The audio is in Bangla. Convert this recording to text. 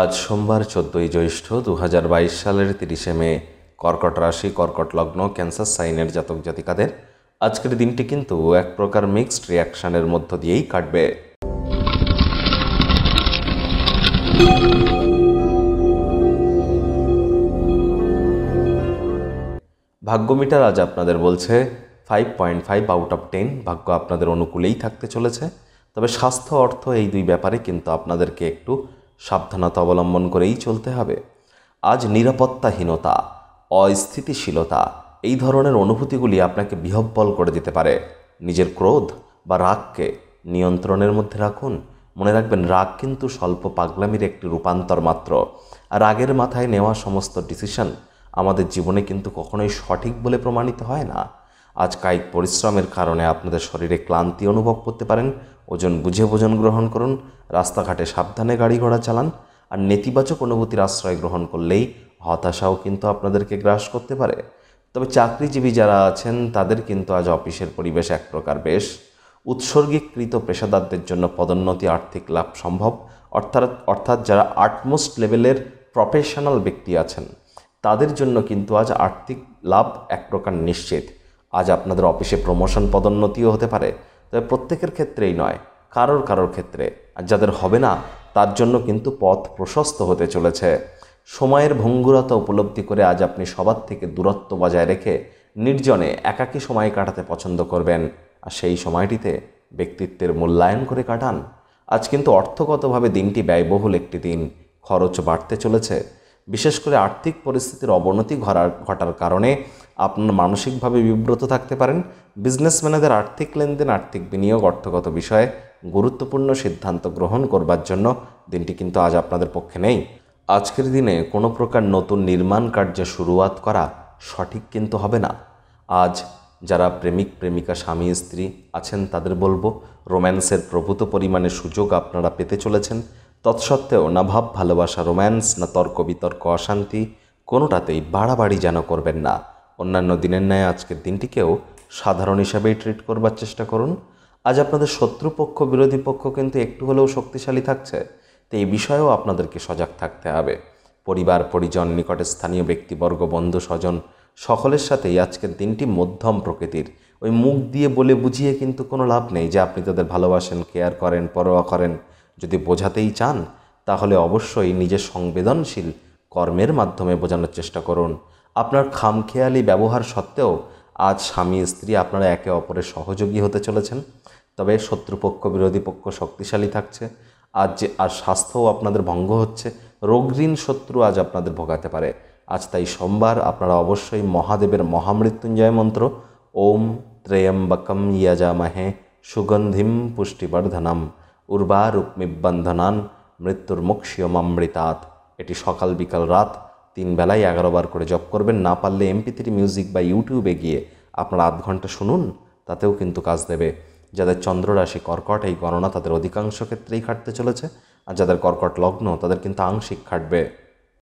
আজ সোমবার চোদ্দই জ্যৈষ্ঠ দু সালের তিরিশে মে কর্কট রাশি কর্কট লগ্ন ক্যান্সার সাইনের জাতক জাতিকাদের আজকের দিনটি কিন্তু এক প্রকার মিক্সড রিয়াকশানের মধ্য দিয়েই কাটবে ভাগ্যমিটার আজ আপনাদের বলছে five point five out of ten ভাগ্য আপনাদের অনুকূলেই থাকতে চলেছে তবে স্বাস্থ্য অর্থ এই দুই ব্যাপারে কিন্তু আপনাদেরকে একটু সাবধানতা অবলম্বন করেই চলতে হবে আজ নিরাপত্তাহীনতা অস্থিতিশীলতা এই ধরনের অনুভূতিগুলি আপনাকে বিহব্বল করে দিতে পারে নিজের ক্রোধ বা রাগকে নিয়ন্ত্রণের মধ্যে রাখুন মনে রাখবেন রাগ কিন্তু স্বল্প পাগলামির একটি রূপান্তর মাত্র আর রাগের মাথায় নেওয়া সমস্ত ডিসিশন আমাদের জীবনে কিন্তু কখনোই সঠিক বলে প্রমাণিত হয় না আজ কায়িক পরিশ্রমের কারণে আপনাদের শরীরে ক্লান্তি অনুভব করতে পারেন ওজন বুঝে ভোজন গ্রহণ করুন রাস্তাঘাটে সাবধানে গাড়ি ঘোড়া চালান আর নেতিবাচক অনুভূতির আশ্রয় গ্রহণ করলেই হতাশাও কিন্তু আপনাদেরকে গ্রাস করতে পারে তবে চাকরিজীবী যারা আছেন তাদের কিন্তু আজ অফিসের পরিবেশ এক প্রকার বেশ উৎসর্গীকৃত পেশাদারদের জন্য পদোন্নতি আর্থিক লাভ সম্ভব অর্থাৎ অর্থাৎ যারা আটমোস্ট লেভেলের প্রফেশনাল ব্যক্তি আছেন তাদের জন্য কিন্তু আজ আর্থিক লাভ এক প্রকার নিশ্চিত আজ আপনাদের অফিসে প্রমোশন পদোন্নতিও হতে পারে তবে প্রত্যেকের ক্ষেত্রেই নয় কারোর কারোর ক্ষেত্রে আর যাদের হবে না তার জন্য কিন্তু পথ প্রশস্ত হতে চলেছে সময়ের ভঙ্গুরতা উপলব্ধি করে আজ আপনি সবার থেকে দূরত্ব বজায় রেখে নির্জনে একাকী সময় কাটাতে পছন্দ করবেন আর সেই সময়টিতে ব্যক্তিত্বের মূল্যায়ন করে কাটান আজ কিন্তু অর্থগতভাবে দিনটি ব্যয়বহুল একটি দিন খরচ বাড়তে চলেছে বিশেষ করে আর্থিক পরিস্থিতির অবনতি ঘটার ঘটার কারণে আপনার মানসিকভাবে বিব্রত থাকতে পারেন বিজনেসম্যানেদের আর্থিক লেনদেন আর্থিক বিনিয়োগ অর্থগত বিষয়ে গুরুত্বপূর্ণ সিদ্ধান্ত গ্রহণ করবার জন্য দিনটি কিন্তু আজ আপনাদের পক্ষে নেই আজকের দিনে কোনো প্রকার নতুন নির্মাণ কার্য শুরুয়াত করা সঠিক কিন্তু হবে না আজ যারা প্রেমিক প্রেমিকা স্বামী স্ত্রী আছেন তাদের বলবো রোম্যান্সের প্রভূত পরিমাণে সুযোগ আপনারা পেতে চলেছেন তৎসত্ত্বেও না ভাব ভালোবাসা রোম্যান্স না তর্ক বিতর্ক অশান্তি কোনোটাতেই বাড়াবাড়ি যেন করবেন না অন্যান্য দিনের ন্যায় আজকের দিনটিকেও সাধারণ হিসাবেই ট্রিট করবার চেষ্টা করুন আজ আপনাদের শত্রুপক্ষ বিরোধী পক্ষ কিন্তু একটু হলেও শক্তিশালী থাকছে তো এই বিষয়েও আপনাদেরকে সজাগ থাকতে হবে পরিবার পরিজন নিকটে স্থানীয় ব্যক্তিবর্গ বন্ধু স্বজন সকলের সাথেই আজকের দিনটি মধ্যম প্রকৃতির ওই মুখ দিয়ে বলে বুঝিয়ে কিন্তু কোনো লাভ নেই যে আপনি তাদের ভালোবাসেন কেয়ার করেন পরোয়া করেন যদি বোঝাতেই চান তাহলে অবশ্যই নিজের সংবেদনশীল কর্মের মাধ্যমে বোঝানোর চেষ্টা করুন আপনার খামখেয়ালি ব্যবহার সত্ত্বেও আজ স্বামী স্ত্রী আপনারা একে অপরের সহযোগী হতে চলেছেন তবে শত্রুপক্ষ বিরোধী পক্ষ শক্তিশালী থাকছে আজ যে আর স্বাস্থ্যও আপনাদের ভঙ্গ হচ্ছে রোগঋণ শত্রু আজ আপনাদের ভোগাতে পারে আজ তাই সোমবার আপনারা অবশ্যই মহাদেবের মহামৃত্যুঞ্জয় মন্ত্র ওম ত্রেয়ম্বকম ইয়াজামাহে সুগন্ধিম পুষ্টিবর্ধনম উর্বারূপমিবন্ধনান মৃত্যুর মুক্ষীয় মামৃতাত এটি সকাল বিকাল রাত তিন বেলায় এগারো বার করে জপ করবেন না পারলে এমপি থ্রি মিউজিক বা ইউটিউবে গিয়ে আপনার আধ ঘন্টা শুনুন তাতেও কিন্তু কাজ দেবে যাদের চন্দ্ররাশি কর্কট এই গণনা তাদের অধিকাংশ ক্ষেত্রেই খাটতে চলেছে আর যাদের কর্কট লগ্ন তাদের কিন্তু আংশিক খাটবে